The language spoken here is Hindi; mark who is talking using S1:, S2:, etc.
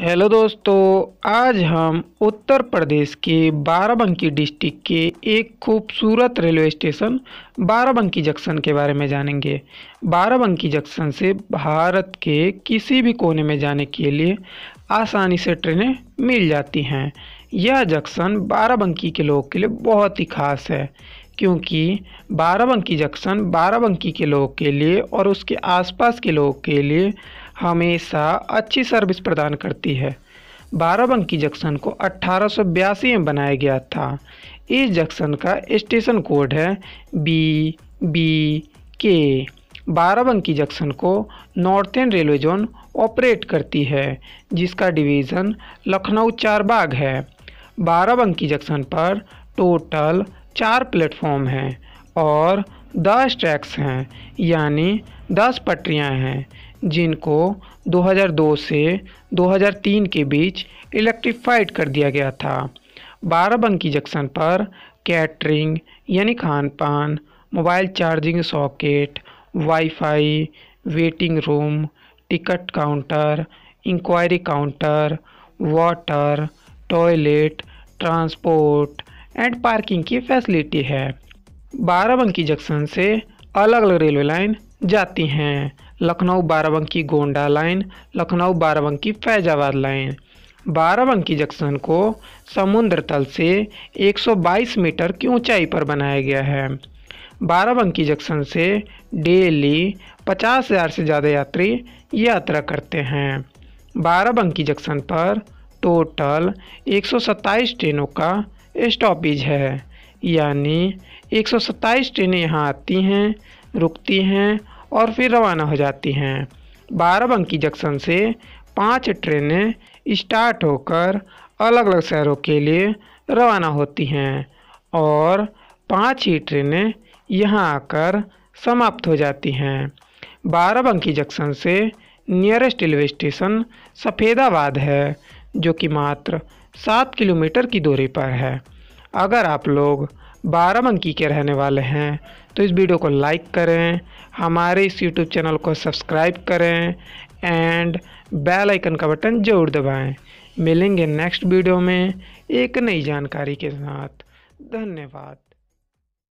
S1: हेलो दोस्तों आज हम उत्तर प्रदेश के बाराबंकी डिस्ट्रिक्ट के एक खूबसूरत रेलवे स्टेशन बाराबंकी जंक्शन के बारे में जानेंगे बाराबंकी जंक्शन से भारत के किसी भी कोने में जाने के लिए आसानी से ट्रेनें मिल जाती हैं यह जंक्शन बाराबंकी के लोगों के लिए बहुत ही खास है क्योंकि बाराबंकी जंक्शन बाराबंकी के लोगों के लिए और उसके आसपास के लोगों के लिए हमेशा अच्छी सर्विस प्रदान करती है बाराबंकी जंक्शन को अट्ठारह में बनाया गया था इस जंक्शन का स्टेशन कोड है B B K Barabanki junction को नॉर्थन रेलवे जोन ऑपरेट करती है जिसका डिवीज़न लखनऊ चारबाग है बाराबंकी जंक्शन पर टोटल चार प्लेटफॉर्म हैं और दस ट्रैक्स हैं यानी दस पटरियां हैं जिनको 2002 से 2003 के बीच इलेक्ट्रीफाइड कर दिया गया था बाराबंकी जंक्शन पर कैटरिंग यानी खान पान mobile charging socket wifi, waiting room ticket counter inquiry counter water toilet transport and parking की फैसिलिटी है बाराबंकी जंक्शन से अलग अलग रेलवे लाइन जाती हैं Lucknow Barabanki Gonda line Lucknow Barabanki Faizabad line Barabanki junction को समुद्र तल से 122 मीटर की ऊंचाई पर बनाया गया है बाराबंकी जंक्शन से डेली 50,000 से ज़्यादा यात्री यात्रा करते हैं बाराबंकी जंक्शन पर टोटल 127 ट्रेनों का स्टॉपेज है यानी 127 ट्रेनें यहाँ आती हैं रुकती हैं और फिर रवाना हो जाती हैं बाराबंकी जंक्शन से पांच ट्रेनें स्टार्ट होकर अलग अलग शहरों के लिए रवाना होती हैं और पांच ही ट्रेनें यहाँ आकर समाप्त हो जाती हैं बाराबंकी जंक्शन से नियरेस्ट रेलवे स्टेशन सफ़ेदाबाद है जो कि मात्र सात किलोमीटर की दूरी पर है अगर आप लोग बारह बाराबंकी के रहने वाले हैं तो इस वीडियो को लाइक करें हमारे इस यूट्यूब चैनल को सब्सक्राइब करें एंड बेल आइकन का बटन जरूर दबाएं मिलेंगे नेक्स्ट वीडियो में एक नई जानकारी के साथ धन्यवाद